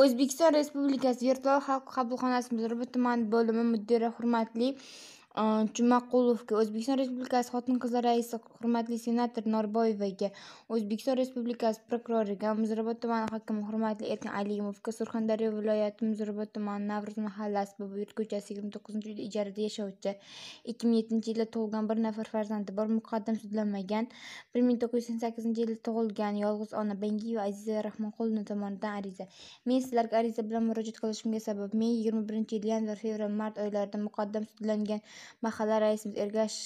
o'zbekiston respublikasi virtual xalq qabulxonasi nurobod tumani bo'limi mudiri hurmatli Jumaqulovga O'zbekiston Respublikasi Xotin-qizlar raisi, hurmatli senator Norboyevaga, O'zbekiston Respublikasi prokuroriga, Muzrabot tumani hokimi hurmatli Erkin Alimovga, Surxondaryo viloyati Muzrabot tumani Navruz mahallasi Boboyurt ko'chasi 29-uyda ijarada yashovchi 2007-yilda tug'ilgan bir nafar farzandi bor muqaddam sudlanmagan sakkizinchi yilda tug'ilgan yolg'iz ona bangiyeva Aziza rahmonqulovna tomonidan ariza. Men sizlarga ariza bilan murojaat qilishimga sabab men birinchi yil yanvar, fevral, mart oylarida muqaddam sudlangan მახალარა ეს მტერგაშ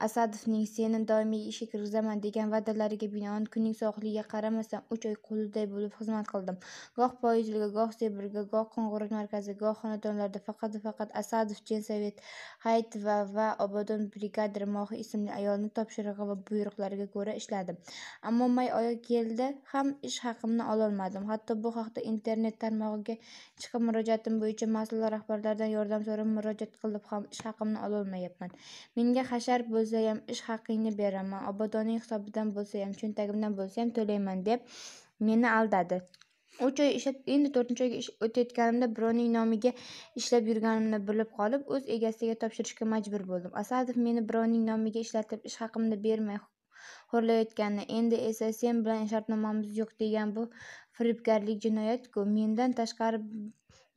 asadovning seni doimiy ishga kirgizaman degan va'dalariga binoan kunning sovuqligiga qaramasdan uch oy qulday bo'lib xizmat qildim goh poyizga goh sebrga goh qo'ng'iroq markaziga goh xonadonlarda faqat va faqat asadov jensovet hayitova va obodon brigadir mohi ismli ayolni topshirig'i va buyruqlariga ko'ra ishladim ammo may oyi keldi ham ish haqimni ololmadim hatto bu haqda internet tarmog'iga chiqib murojaatim bo'yicha mas'ul rahbarlardan yordam so'rab murojaat qilib ham ish haqimni ololmayapman menga hashar bo'lsa bo'lsayam ish haqingni beraman obodoning hisobidan bo'lsayam cho'ntagimdan bo'lsayam to'layman deb meni aldadi uch oy ishlab endi to'rtinchi oyga o'tayotganimda birovning nomiga ishlab yurganimni bilib qolib o'z egasiga topshirishga majbur bo'ldim asadov meni birovning nomiga ishlatib ish haqimni bermay xo'rlayotgani endi esa sen bilan shartnomamiz yo'q degan bu firibgarlik jinoyat mendan tashqari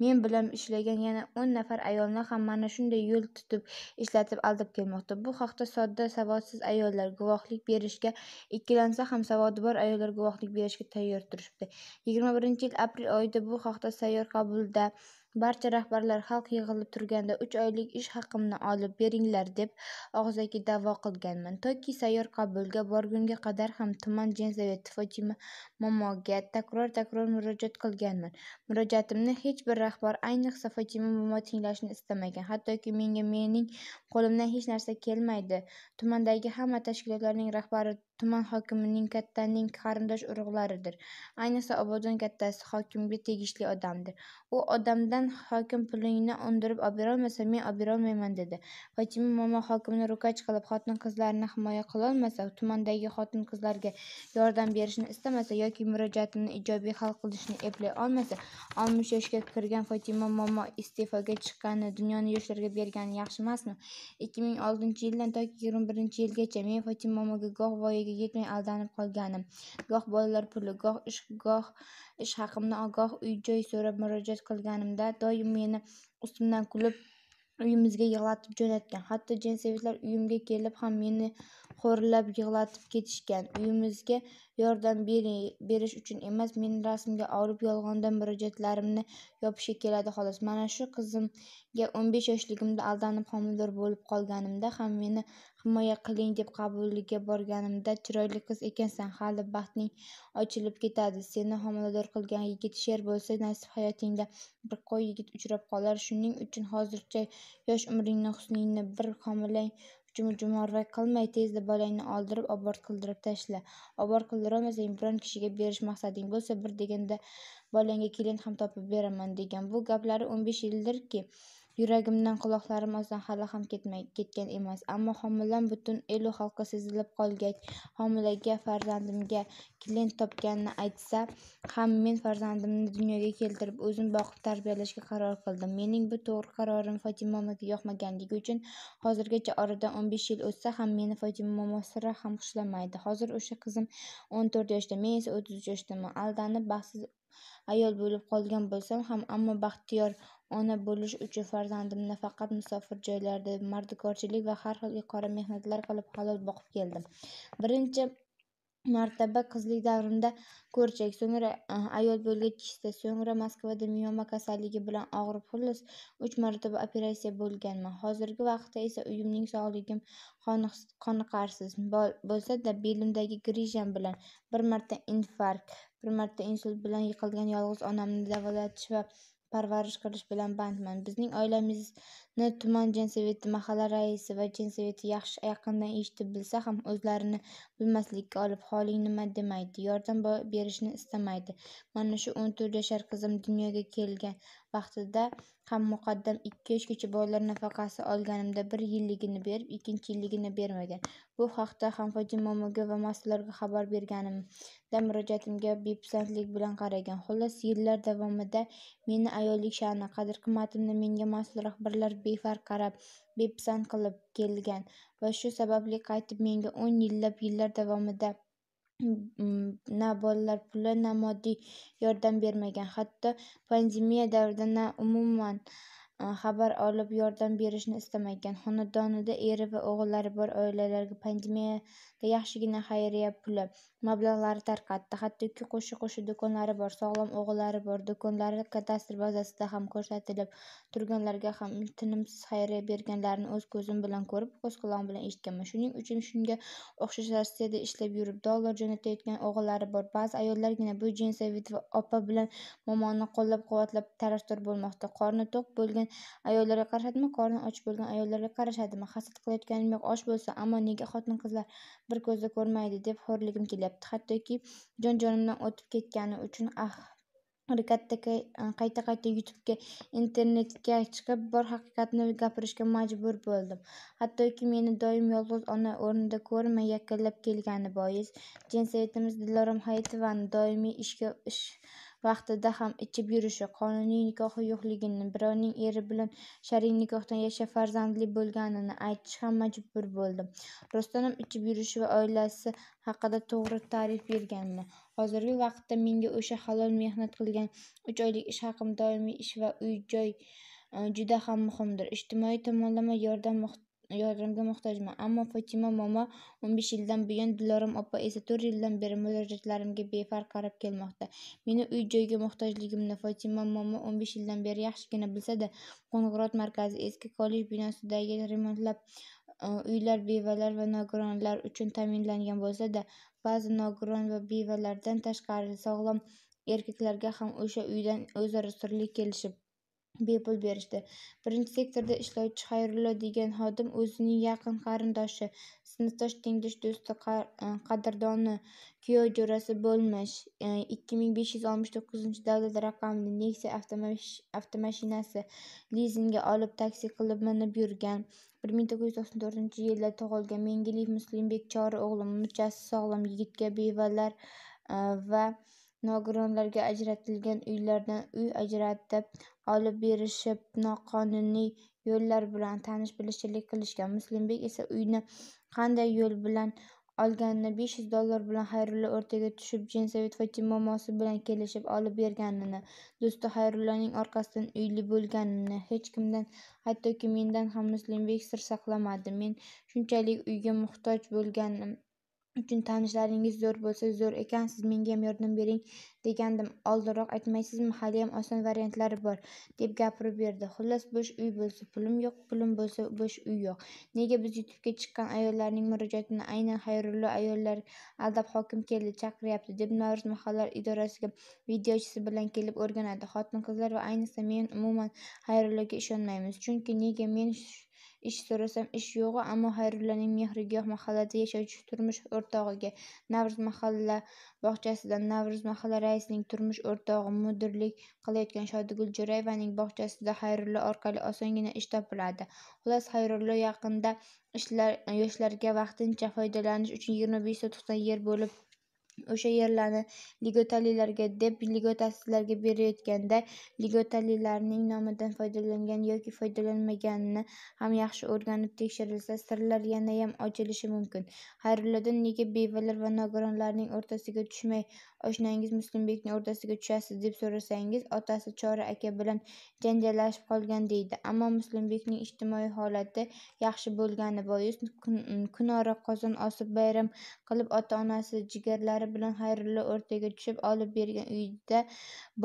men bilan ishlagan yana o'n nafar ayolni ham mana shunday yo'l tutib ishlatib aldab kelmoqda bu haqda sodda savodsiz ayollar guvohlik berishga ikkilansa ham savodi bor ayollar guvohlik berishga tayyor turishibdi yigirma birinchi yil aprel oyida bu haqda sayyor qabulda barcha rahbarlar xalq yig'ilib turganda uch oylik ish haqimni olib beringlar deb og'zaki da'vo qilganman toki sayyor qabulga borgunga qadar ham tuman jensoveti fotima momoga takror takror murojaat qilganman murojaatimni hech bir rahbar ayniqsa fotima momo tinglashni istamagan hattoki menga mening qo'limdan hech narsa kelmaydi tumandagi hamma tashkilotlarning rahbari tuman hokimining kattaning qarindosh urug'laridir ayniqsa obodon kattasi hokimga tegishli odamdir u odamdan hokim pulingni undirib oberolmasa men oberolmayman dedi fotima momo hokimni rukach qilib xotin qizlarni himoya qilolmasa tumandagi xotin qizlarga yordam berishni istamasa yoki murojaatini ijobiy hal qilishni eplay olmasa oltmish yoshga kirgan fotima momo iste'foga chiqqani dunyoni yoshlarga bergani yaxshi emasmi ikki ming oltinchi yildan toki yigirma birinchi yilgacha men fotima momoga goh voyaga yetmay aldanib qolganim goh bolalar puli goh ish goh ish haqimni goh uy joy so'rab murojaat qilganimda doim meni ustimdan kulib uyimizga yig'latib jo'natgan hatto jensovetlar uyimga kelib ham meni xo'rlab yig'latib ketishgan uyimizga yordam berish uchun emas meni rasmga olib yolg'ondan murojaatlarimni yopishga keladi xolos mana shu qizimga o'n besh yoshligimda aldanib homilador bo'lib qolganimda ham meni himoya qiling deb qabuliga borganimda chiroyli qiz ekansan hali baxting ochilib ketadi seni homilador qilgan yigit sher bo'lsa nasib hayotingda bir qo'y yigit uchrab qolar shuning uchun hozircha yosh umringni husningni bir homilang jumorvak qilmay tezda bolangni oldirib obort qildirib tashla obod qildirolmasang biron kishiga berish maqsading bo'lsa bir deganda bolangga kelin ham topib beraman degan bu gaplari o'n besh yildirki yuragimdan quloqlarim ozdan hali ham ketgan emas ammo homilam butun elu xalqqa sezilib qolgach homilaga farzandimga kelin topganini aytsa ham men farzandimni dunyoga keltirib o'zim boqib tarbiyalashga qaror qildim mening bu to'g'ri qarorim fotima momoga yoqmaganligi uchun hozirgacha oradan o'n besh yil o'tsa ham meni fotima momo sira ham xushlamaydi hozir o'sha qizim o'n to'rt yoshda men esa o'ttiz uch yoshdaman aldanib baxtsiz ayol bo'lib qolgan bo'lsam ham ammo baxtiyor ona bo'lish uchun farzandimni faqat musofir joylarda mardikorchilik va har xil yuqori mehnatlar qilib halol boqib keldim birinchi martaba qizlik davrimda ko'rchak so'ngra ayol bo'lgach kista so'ngra moskvada miyoma kasalligi bilan og'rib xullas uch marotaba operatsiya bo'lganman hozirgi vaqtda esa uyimning sog'ligim qoniqarsiz bo'lsa-da belimdagi grijam bilan bir marta infarkt bir marta insult bilan yiqilgan yolg'iz onamni davolatish va parvarish qilish bilan bandman bizning oilamizni tuman jensovet mahalla raisi va jensovet yaxshi yaqindan eshitib bilsa ham o'zlarini bilmaslikka olib holing nima demaydi yordam berishni istamaydi mana shu o'n to'rt yashar qizim dunyoga kelgan vaqtida ham muqaddam ikki yoshgacha bolalar nafaqasi olganimda bir yilligini berib ikkinchi yilligini bermagan bu haqda ham momoga va mas'ullarga xabar berganimda murojaatimga bepisandlik bilan qaragan xullas yillar davomida meni ayollik sha'ni qadr qimmatimni menga mas'ul rahbarlar befarq qarab bepisand qilib kelgan va shu sababli qaytib menga o'n yillab yillar davomida na bolalar puli na moddiy yordam bermagan hatto pandemiya davrida na umuman Э, xabar olib yordam berishni istamagan xonadonida eri va o'g'illari bor oilalarga pandemiyada yaxshigina xayriya puli mablag'lari tarqatdi hattoki qo'shni qo'shni do'konlari bor sog'lom o'g'illari bor do'konlari kadastr bazasida ham ko'rsatilib turganlarga ham tinimsiz xayriya berganlarini o'z ko'zim bilan ko'rib o'z qulog'im bilan eshitganman shuning uchun shunga o'xshash rossiyada ishlab yurib dollar jo'natayotgan o'g'illari bor ba'zi ayollargina bu va opa bilan momoni qo'llab quvvatlab tarafdor bo'lmoqda qorni to'q bo'lgan ayollarga qarashadimi qorni och bo'lgan ayollarga qarashadimi hasad qilayotganim yo'q osh bo'lsa ammo nega xotin qizlar bir ko'zda ko'rmaydi deb xo'rligim kelyapti hattoki jon jonimdan o'tib ketgani uchun ah katta qayta qayta youtubega internetga chiqib bor haqiqatni gapirishga majbur bo'ldim hattoki meni doim yolg'iz ona o'rnida ko'rmay yakkalab kelgani bois jensovetimiz dilorom hayitovani doimiy ishga ish vaqtida ham ichib yurishi qonuniy nikohi yo'qligini birovning eri bilan shar'iy nikohdan yashab farzandli bo'lganini aytish ham majbur bo'ldim ham ichib yurishi va oilasi haqida to'g'ri ta'rif berganman hozirgi vaqtda menga o'sha halol mehnat qilgan uch oylik ish haqim doimiy ish va uy joy e, juda ham muhimdir ijtimoiy tomonlama yordam yordamga muhtojman ammo fotima momo o'n besh yildan buyon dilorom opa esa to'rt yildan beri murojaatlarimga befarq qarab kelmoqda meni uy joyga muhtojligimni fotima momo o'n besh yildan beri yaxshigina bilsada qo'ng'irot markazi eski kollej binosidagi remontlab e, uylar bevalar va nogironlar uchun ta'minlangan bo'lsa da ba'zi nogiron va bevalardan tashqari sog'lom erkaklarga ham o'sha uydan o'zaro sirli kelishib bepul berishdi birinchi sektorda ishlovchi xayrullo degan xodim o'zining yaqin qarindoshi sinfdosh tengdosh do'sti e, qadrdoni kuyov jo'rasi bo'lmish e, ikki ming besh yuz oltmish to'qqizinchi davlat raqamli nexia avtomashinasi lizingga olib taksi qilib minib yurgan bir ming to'qqiz yuz to'qson to'rtinchi yilda tug'ilgan mengaliyev muslimbek chori o'g'li muchasi sog'lom yigitga bevalar e, va nogironlarga ajratilgan uylardan uy ajratib olib berishib noqonuniy yo'llar bilan tanish bilishchilik qilishgan muslimbek esa uyni qanday yo'l bilan olganini besh yuz dollar bilan xayrulla o'rtaga tushib jensovet momosi bilan kelishib olib berganini do'sti xayrullaning orqasidan uyli bo'lganini hech kimdan hattoki mendan ham muslimbek sir saqlamadi men shunchalik uyga muhtoj bo'lganim uchun tanishlaringiz zo'r bo'lsa zo'r ekansiz mengayam yordam bering degandim oldinroq aytmaysizmi haliyam oson variantlari bor deb gapirib berdi xullas bo'sh uy bo'lsa pulim yo'q pulim bo'lsa bo'sh uy yo'q nega biz youtubega chiqqan ayollarning murojaatini aynan xayrullo ayollar aldab hokim keldi chaqiryapti deb navro'z mahallar idorasiga videochisi bilan kelib o'rganadi xotin qizlar va ayniqsa men umuman xayrulloga ishonmaymiz chunki nega men ish so'rasam ish yo'g'u ammo xayrullaning mehrigoh mahallada yashovchi turmush o'rtog'iga navro'z mahalla bog'chasidan navro'z mahalla raisining turmush o'rtog'i mudirlik qilayotgan shodigul jo'rayevaning bog'chasida xayrulla orqali osongina ish topiladi xullas xayrullo yaqinda yoshlarga vaqtincha foydalanish uchun yigirma besh sotixdan yer bo'lib o'sha yerlarni ligotalilarga deb ligotasizlarga berayotganda ligotalilarning nomidan foydalangan yoki foydalanmaganini ham yaxshi o'rganib tekshirilsa sirlar yanayam ochilishi mumkin xayriddin nega bevalar va nogironlarning o'rtasiga tushmay oshnangiz muslimbekning o'rtasiga tushasiz deb so'rasangiz otasi chora aka bilan janjallashib qolgan deydi ammo muslimbekning ijtimoiy holati yaxshi bo'lgani bois kunora qozon osib bayram qilib ota onasi jigarlari do'stlari bilan xayrli o'rtaga tushib olib bergan uyida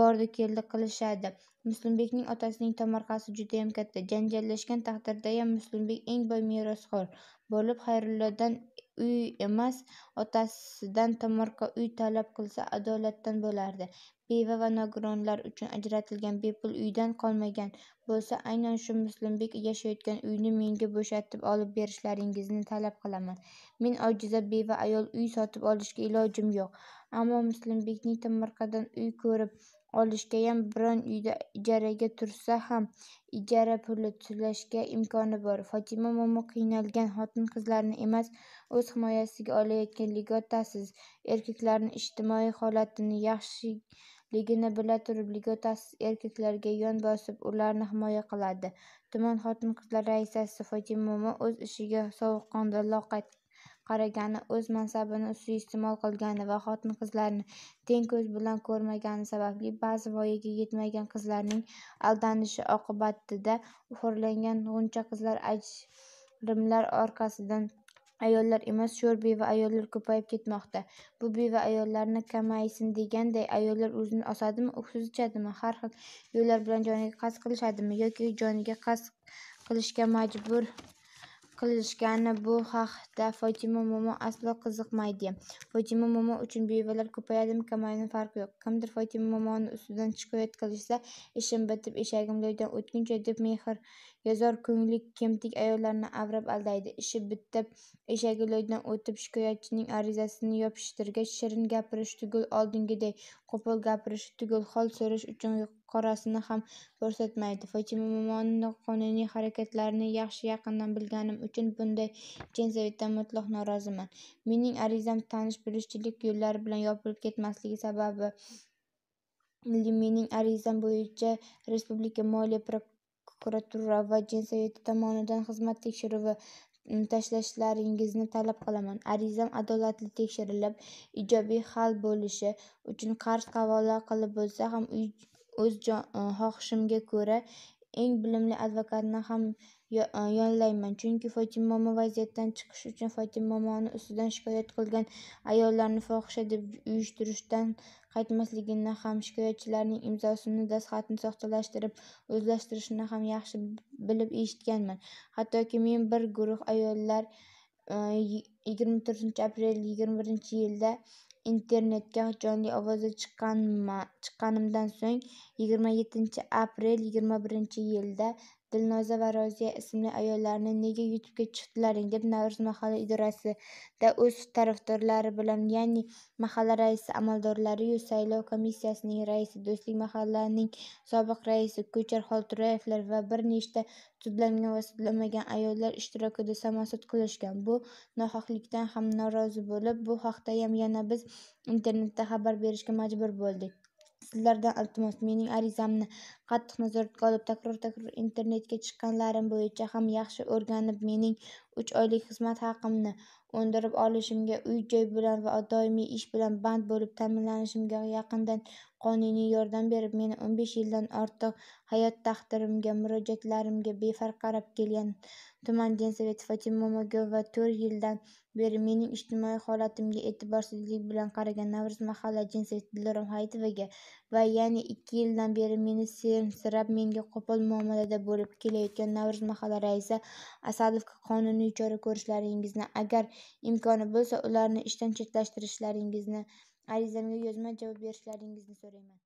bordi keldi qilishadi muslimbekning otasining tomorqasi judayam katta janjallashgan taqdirdayam muslimbek eng boy merosxo'r bo'lib xayrillodan uy emas otasidan tomorqa uy talab qilsa adolatdan bo'lardi beva va nogironlar uchun ajratilgan bepul uydan qolmagan bo'lsa aynan shu muslimbek yashayotgan uyni menga bo'shatib olib berishlaringizni talab qilaman men ojiza beva ayol uy sotib olishga ilojim yo'q ammo muslimbekning tomorqadan uy ko'rib olishgayam biron uyda ijaraga tursa ham ijara puli to'lashga imkoni bor fotima momo qiynalgan xotin qizlarni emas o'z himoyasiga olayotgan ligotasiz erkaklarning ijtimoiy holatini yaxshiligini bila turib ligotasiz erkaklarga yon bosib ularni himoya qiladi tuman xotin qizlar raisasi fotima momo o'z ishiga sovuqqonda loqayd qaragani o'z mansabini suiiste'mol qilgani va xotin qizlarni teng ko'z bilan ko'rmagani sababli ba'zi voyaga yetmagan qizlarning aldanishi oqibatida xo'rlangan g'uncha qizlar ajrimlar orqasidan ayollar emas sho'r beva ayollar ko'payib ketmoqda bu beva ayollarni kamaysin deganday ayollar o'zini osadimi uksiz ichadimi har xil yo'llar bilan joniga qasd qilishadimi yoki joniga qasd qilishga majbur qilishgani bu haqda fotima momo aslo qiziqmaydi fotima momo uchun bevalar ko'payadimi kamayadimi farqi yo'q kimdir fotima momoni ustidan shikoyat qilishsa ishim bitib eshagim loydan o'tguncha deb mehr yozor ko'ngli kemtik ayollarni avrab aldaydi ishi bitib eshagi loydan o'tib shikoyatchining arizasini yopishtirgach shirin gapirish tugul oldingiday qo'pol gapirish tugul hol so'rash uchun qorasini ham ko'rsatmaydi fotima momoning noqonuniy harakatlarini yaxshi yaqindan bilganim uchun bunday jensovetdan mutlaq noroziman mening arizam tanish bilishchilik yo'llari bilan yopilib ketmasligi sababi mening arizam bo'yicha respublika moliya prokuratura va Gen tomonidan xizmat tekshiruvi tashlashlaringizni talab qilaman arizam adolatli tekshirilib ijobiy hal bo'lishi uchun qarz havola qilib bo'lsa ham o'z e, xohishimga ko'ra eng bilimli advokatni ham yonlayman chunki fotimamomo vaziyatdan chiqish uchun fotimamoni ustidan shikoyat qilgan ayollarni fohisha deb uyushtirishdan qaytmasligini ham shikoyatchilarning imzosini dastxatini soxtalashtirib o'zlashtirishini ham yaxshi bilib eshitganman hattoki men bir guruh ayollar yigirma to'rtinchi aprel yigirma birinchi yilda internetga jonli ovozda chiqqanimdan so'ng yigirma yettinchi aprel yigirma birinchi yilda Dilnoza va Roziya ismli ayollarni nega YouTube'ga chiqdilaring deb Navro'z mahalla idorasida o'z tarafdorlari bilan, ya'ni mahalla raisi, amaldorlari-yu saylov komissiyasining raisi, Do'stlik mahallaning sobiq raisi Ko'char Xolto'rayevlar va bir nechta sudlangan va sudlanmagan ayollar ishtirokida samosud qilishgan. Bu nohaqlikdan ham norozi bo'lib, bu haqdayam yana biz internetda xabar berishga majbur bo'ldik. sizlardan iltimos mening arizamni qattiq nazoratga olib takror takror internetga chiqqanlarim bo'yicha ham yaxshi o'rganib mening uch oylik xizmat haqimni undirib olishimga uy joy bilan va doimiy ish bilan band bo'lib ta'minlanishimga yaqindan qonuniy yordam berib meni 15 yildan ortiq hayot taqdirimga murojaatlarimga befarq qarab kelgan tuman Densoveti Fatima Mogilova 4 yildan beri mening ijtimoiy holatimga e'tiborsizlik bilan qaragan Navro'z mahalla Densoveti Dilorom Hayitovaga va yana 2 yildan beri meni sensirab menga qo'pol muomalada bo'lib kelayotgan Navro'z mahalla raisi Asadovga qonuniy chora ko'rishlaringizni agar imkoni bo'lsa ularni ishdan chetlashtirishlaringizni Arizamga yozma javob berishlaringizni so'rayman.